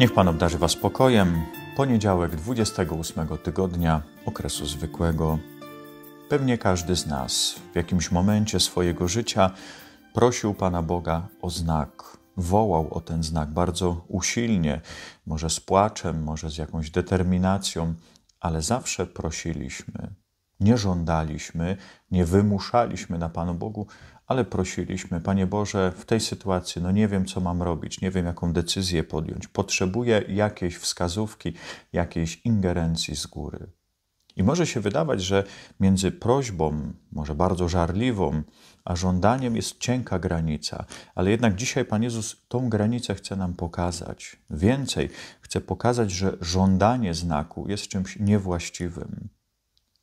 Niech Pan obdarzy Was spokojem. Poniedziałek 28 tygodnia okresu zwykłego. Pewnie każdy z nas w jakimś momencie swojego życia prosił Pana Boga o znak. Wołał o ten znak bardzo usilnie, może z płaczem, może z jakąś determinacją, ale zawsze prosiliśmy. Nie żądaliśmy, nie wymuszaliśmy na Panu Bogu, ale prosiliśmy, Panie Boże, w tej sytuacji, no nie wiem, co mam robić, nie wiem, jaką decyzję podjąć, potrzebuję jakiejś wskazówki, jakiejś ingerencji z góry. I może się wydawać, że między prośbą, może bardzo żarliwą, a żądaniem jest cienka granica, ale jednak dzisiaj Pan Jezus tą granicę chce nam pokazać. Więcej, chce pokazać, że żądanie znaku jest czymś niewłaściwym.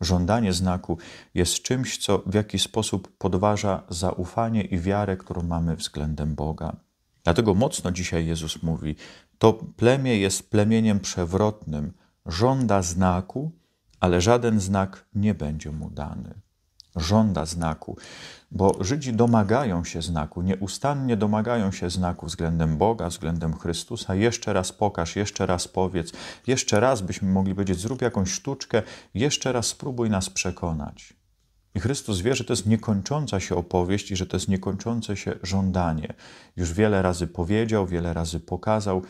Żądanie znaku jest czymś, co w jakiś sposób podważa zaufanie i wiarę, którą mamy względem Boga. Dlatego mocno dzisiaj Jezus mówi: To plemię jest plemieniem przewrotnym, żąda znaku, ale żaden znak nie będzie mu dany żąda znaku, bo Żydzi domagają się znaku, nieustannie domagają się znaku względem Boga, względem Chrystusa. Jeszcze raz pokaż, jeszcze raz powiedz, jeszcze raz byśmy mogli powiedzieć, zrób jakąś sztuczkę, jeszcze raz spróbuj nas przekonać. I Chrystus wie, że to jest niekończąca się opowieść i że to jest niekończące się żądanie. Już wiele razy powiedział, wiele razy pokazał,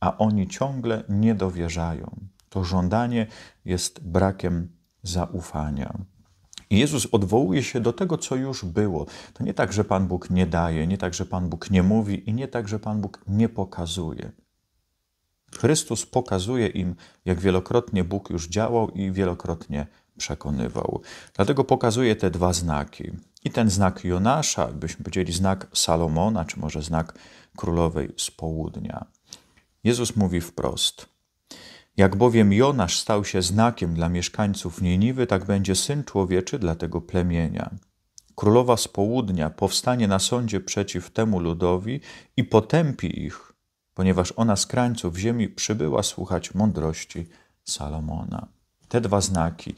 a oni ciągle nie dowierzają. To żądanie jest brakiem zaufania. I Jezus odwołuje się do tego, co już było. To nie tak, że Pan Bóg nie daje, nie tak, że Pan Bóg nie mówi i nie tak, że Pan Bóg nie pokazuje. Chrystus pokazuje im, jak wielokrotnie Bóg już działał i wielokrotnie przekonywał. Dlatego pokazuje te dwa znaki. I ten znak Jonasza, byśmy powiedzieli znak Salomona, czy może znak królowej z południa. Jezus mówi wprost: jak bowiem Jonasz stał się znakiem dla mieszkańców Niniwy, tak będzie Syn Człowieczy dla tego plemienia. Królowa z południa powstanie na sądzie przeciw temu ludowi i potępi ich, ponieważ ona z krańców ziemi przybyła słuchać mądrości Salomona. Te dwa znaki.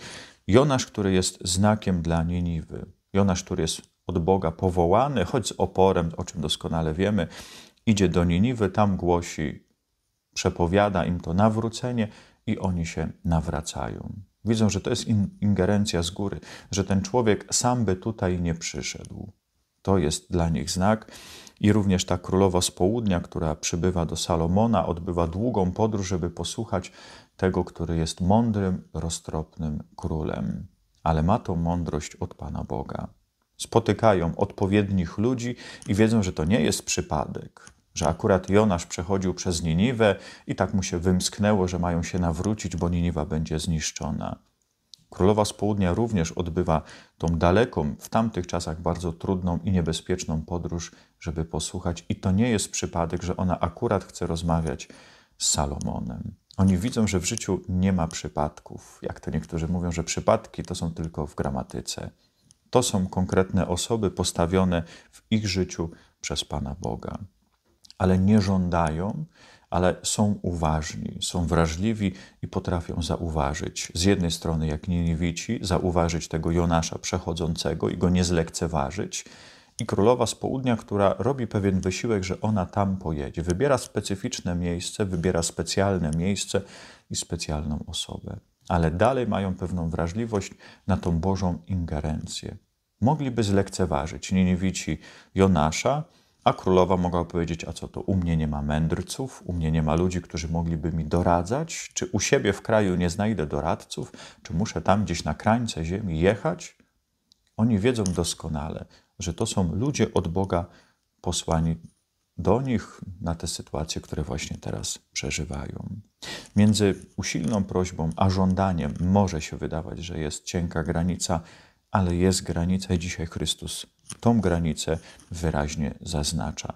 Jonasz, który jest znakiem dla Niniwy. Jonasz, który jest od Boga powołany, choć z oporem, o czym doskonale wiemy, idzie do Niniwy, tam głosi przepowiada im to nawrócenie i oni się nawracają. Widzą, że to jest ingerencja z góry, że ten człowiek sam by tutaj nie przyszedł. To jest dla nich znak. I również ta królowa z południa, która przybywa do Salomona, odbywa długą podróż, żeby posłuchać tego, który jest mądrym, roztropnym królem, ale ma tą mądrość od Pana Boga. Spotykają odpowiednich ludzi i wiedzą, że to nie jest przypadek, że akurat Jonasz przechodził przez Niniwę i tak mu się wymsknęło, że mają się nawrócić, bo Niniwa będzie zniszczona. Królowa z południa również odbywa tą daleką, w tamtych czasach bardzo trudną i niebezpieczną podróż, żeby posłuchać, i to nie jest przypadek, że ona akurat chce rozmawiać z Salomonem. Oni widzą, że w życiu nie ma przypadków. Jak to niektórzy mówią, że przypadki to są tylko w gramatyce. To są konkretne osoby postawione w ich życiu przez Pana Boga ale nie żądają, ale są uważni, są wrażliwi i potrafią zauważyć. Z jednej strony, jak Niniwici, zauważyć tego Jonasza przechodzącego i go nie zlekceważyć. I królowa z południa, która robi pewien wysiłek, że ona tam pojedzie, wybiera specyficzne miejsce, wybiera specjalne miejsce i specjalną osobę. Ale dalej mają pewną wrażliwość na tą Bożą ingerencję. Mogliby zlekceważyć Niniwici Jonasza, a królowa mogła powiedzieć: A co to? U mnie nie ma mędrców, u mnie nie ma ludzi, którzy mogliby mi doradzać? Czy u siebie w kraju nie znajdę doradców? Czy muszę tam gdzieś na krańce ziemi jechać? Oni wiedzą doskonale, że to są ludzie od Boga posłani do nich na te sytuacje, które właśnie teraz przeżywają. Między usilną prośbą a żądaniem może się wydawać, że jest cienka granica, ale jest granica i dzisiaj Chrystus tą granicę wyraźnie zaznacza.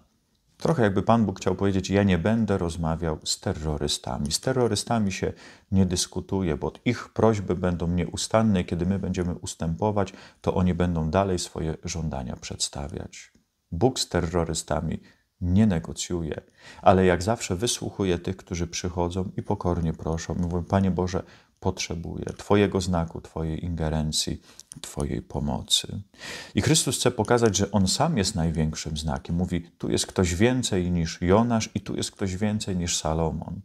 Trochę jakby Pan Bóg chciał powiedzieć: Ja nie będę rozmawiał z terrorystami. Z terrorystami się nie dyskutuje, bo ich prośby będą nieustanne kiedy my będziemy ustępować, to oni będą dalej swoje żądania przedstawiać. Bóg z terrorystami nie negocjuje, ale jak zawsze wysłuchuje tych, którzy przychodzą i pokornie proszą. Mówią: Panie Boże, potrzebuje Twojego znaku, Twojej ingerencji, Twojej pomocy. I Chrystus chce pokazać, że On sam jest największym znakiem. Mówi, tu jest ktoś więcej niż Jonasz i tu jest ktoś więcej niż Salomon.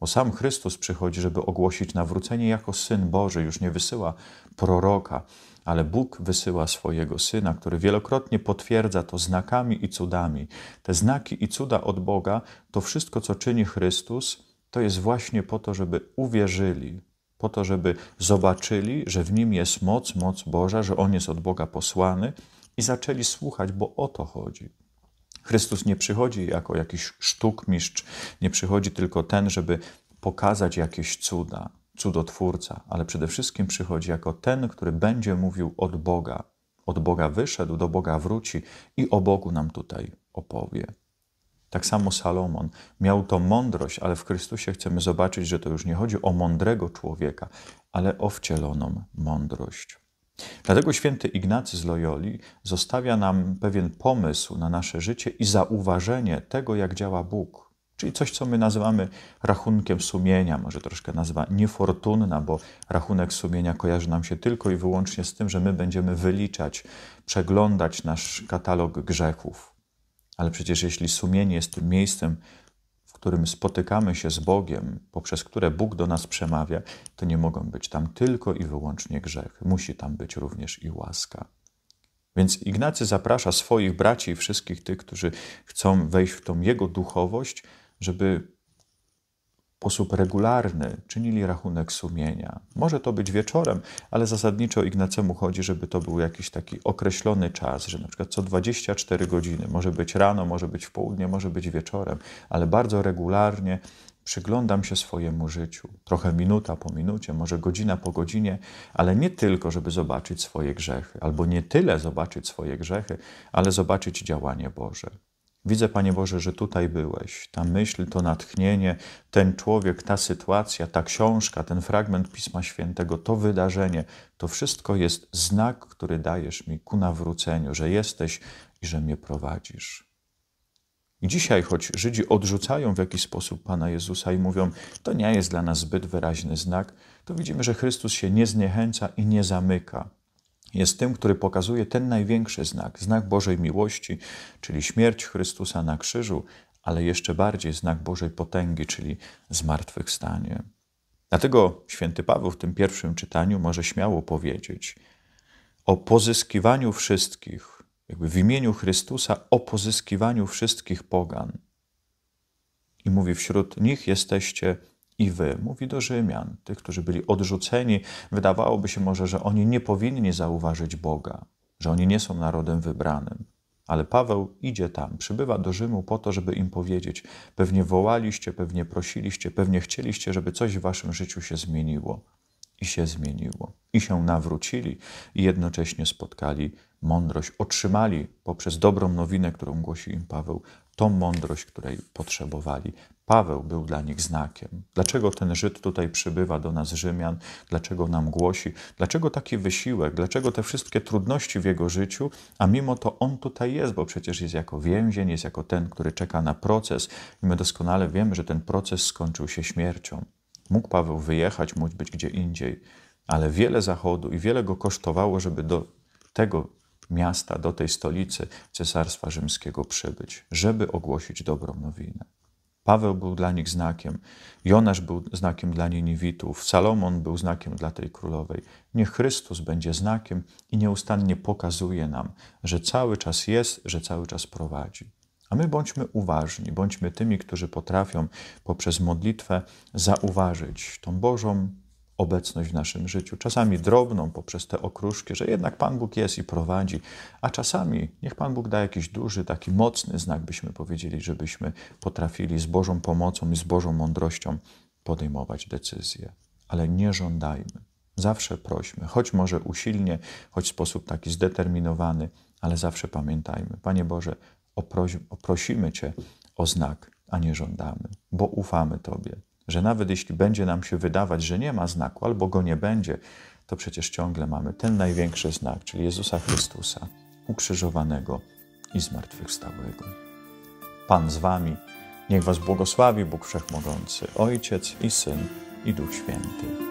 Bo sam Chrystus przychodzi, żeby ogłosić nawrócenie jako Syn Boży. Już nie wysyła proroka, ale Bóg wysyła swojego Syna, który wielokrotnie potwierdza to znakami i cudami. Te znaki i cuda od Boga, to wszystko, co czyni Chrystus – to jest właśnie po to, żeby uwierzyli, po to, żeby zobaczyli, że w nim jest moc, moc Boża, że on jest od Boga posłany i zaczęli słuchać, bo o to chodzi. Chrystus nie przychodzi jako jakiś sztukmistrz, nie przychodzi tylko ten, żeby pokazać jakieś cuda, cudotwórca, ale przede wszystkim przychodzi jako ten, który będzie mówił od Boga. Od Boga wyszedł, do Boga wróci i o Bogu nam tutaj opowie. Tak samo Salomon miał to mądrość, ale w Chrystusie chcemy zobaczyć, że to już nie chodzi o mądrego człowieka, ale o wcieloną mądrość. Dlatego święty Ignacy z Loyoli zostawia nam pewien pomysł na nasze życie i zauważenie tego, jak działa Bóg. Czyli coś, co my nazywamy rachunkiem sumienia, może troszkę nazwa niefortunna, bo rachunek sumienia kojarzy nam się tylko i wyłącznie z tym, że my będziemy wyliczać, przeglądać nasz katalog grzechów. Ale przecież jeśli sumienie jest tym miejscem, w którym spotykamy się z Bogiem, poprzez które Bóg do nas przemawia, to nie mogą być tam tylko i wyłącznie grzechy. Musi tam być również i łaska. Więc Ignacy zaprasza swoich braci i wszystkich tych, którzy chcą wejść w tą jego duchowość, żeby sposób regularny czynili rachunek sumienia. Może to być wieczorem, ale zasadniczo Ignacemu chodzi, żeby to był jakiś taki określony czas, że na przykład co 24 godziny, może być rano, może być w południe, może być wieczorem, ale bardzo regularnie przyglądam się swojemu życiu. Trochę minuta po minucie, może godzina po godzinie, ale nie tylko, żeby zobaczyć swoje grzechy, albo nie tyle zobaczyć swoje grzechy, ale zobaczyć działanie Boże. Widzę, Panie Boże, że tutaj byłeś. Ta myśl, to natchnienie, ten człowiek, ta sytuacja, ta książka, ten fragment Pisma Świętego, to wydarzenie, to wszystko jest znak, który dajesz mi ku nawróceniu, że jesteś i że mnie prowadzisz. I dzisiaj, choć Żydzi odrzucają w jakiś sposób Pana Jezusa i mówią, to nie jest dla nas zbyt wyraźny znak, to widzimy, że Chrystus się nie zniechęca i nie zamyka. Jest tym, który pokazuje ten największy znak, znak Bożej miłości, czyli śmierć Chrystusa na krzyżu, ale jeszcze bardziej znak Bożej potęgi, czyli zmartwychwstanie. Dlatego święty Paweł w tym pierwszym czytaniu może śmiało powiedzieć o pozyskiwaniu wszystkich, jakby w imieniu Chrystusa, o pozyskiwaniu wszystkich pogan. I mówi: Wśród nich jesteście i wy, mówi do Rzymian, tych, którzy byli odrzuceni, wydawałoby się może, że oni nie powinni zauważyć Boga, że oni nie są narodem wybranym. Ale Paweł idzie tam, przybywa do Rzymu po to, żeby im powiedzieć: Pewnie wołaliście, pewnie prosiliście, pewnie chcieliście, żeby coś w waszym życiu się zmieniło. I się zmieniło. I się nawrócili, i jednocześnie spotkali mądrość. Otrzymali poprzez dobrą nowinę, którą głosi im Paweł, tą mądrość, której potrzebowali. Paweł był dla nich znakiem. Dlaczego ten Żyd tutaj przybywa do nas, Rzymian? Dlaczego nam głosi? Dlaczego taki wysiłek? Dlaczego te wszystkie trudności w jego życiu? A mimo to on tutaj jest, bo przecież jest jako więzień, jest jako ten, który czeka na proces. I my doskonale wiemy, że ten proces skończył się śmiercią. Mógł Paweł wyjechać, mógł być gdzie indziej, ale wiele zachodu i wiele go kosztowało, żeby do tego miasta, do tej stolicy Cesarstwa Rzymskiego przybyć, żeby ogłosić dobrą nowinę. Paweł był dla nich znakiem, Jonasz był znakiem dla Niniwitów, Salomon był znakiem dla tej królowej. Niech Chrystus będzie znakiem i nieustannie pokazuje nam, że cały czas jest, że cały czas prowadzi. A my bądźmy uważni, bądźmy tymi, którzy potrafią poprzez modlitwę zauważyć tą Bożą obecność w naszym życiu. Czasami drobną poprzez te okruszki, że jednak Pan Bóg jest i prowadzi, a czasami niech Pan Bóg da jakiś duży, taki mocny znak, byśmy powiedzieli, żebyśmy potrafili z Bożą pomocą i z Bożą mądrością podejmować decyzje. Ale nie żądajmy. Zawsze prośmy, choć może usilnie, choć w sposób taki zdeterminowany, ale zawsze pamiętajmy, Panie Boże, oproś, oprosimy Cię o znak, a nie żądamy, bo ufamy Tobie, że nawet jeśli będzie nam się wydawać, że nie ma znaku albo go nie będzie, to przecież ciągle mamy ten największy znak, czyli Jezusa Chrystusa ukrzyżowanego i zmartwychwstałego. Pan z Wami, niech Was błogosławi Bóg Wszechmogący, Ojciec i Syn i Duch Święty.